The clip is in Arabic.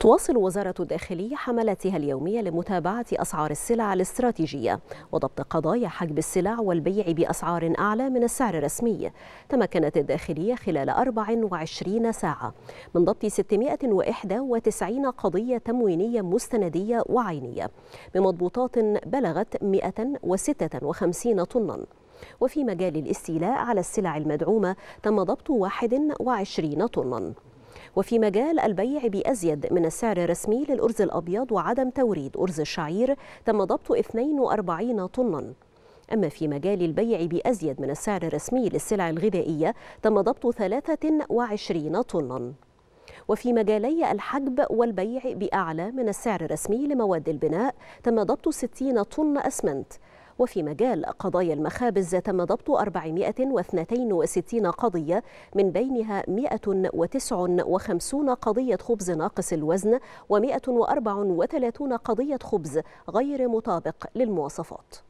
تواصل وزارة الداخلية حملاتها اليومية لمتابعة أسعار السلع الاستراتيجية وضبط قضايا حجب السلع والبيع بأسعار أعلى من السعر الرسمي تمكنت الداخلية خلال 24 ساعة من ضبط 691 قضية تموينية مستندية وعينية بمضبوطات بلغت 156 طناً وفي مجال الاستيلاء على السلع المدعومة تم ضبط 21 طناً وفي مجال البيع بأزيد من السعر الرسمي للأرز الأبيض وعدم توريد أرز الشعير تم ضبط 42 طناً أما في مجال البيع بأزيد من السعر الرسمي للسلع الغذائية تم ضبط 23 طناً وفي مجالي الحجب والبيع بأعلى من السعر الرسمي لمواد البناء تم ضبط 60 طن أسمنت وفي مجال قضايا المخابز تم ضبط 462 قضية من بينها 159 قضية خبز ناقص الوزن و134 قضية خبز غير مطابق للمواصفات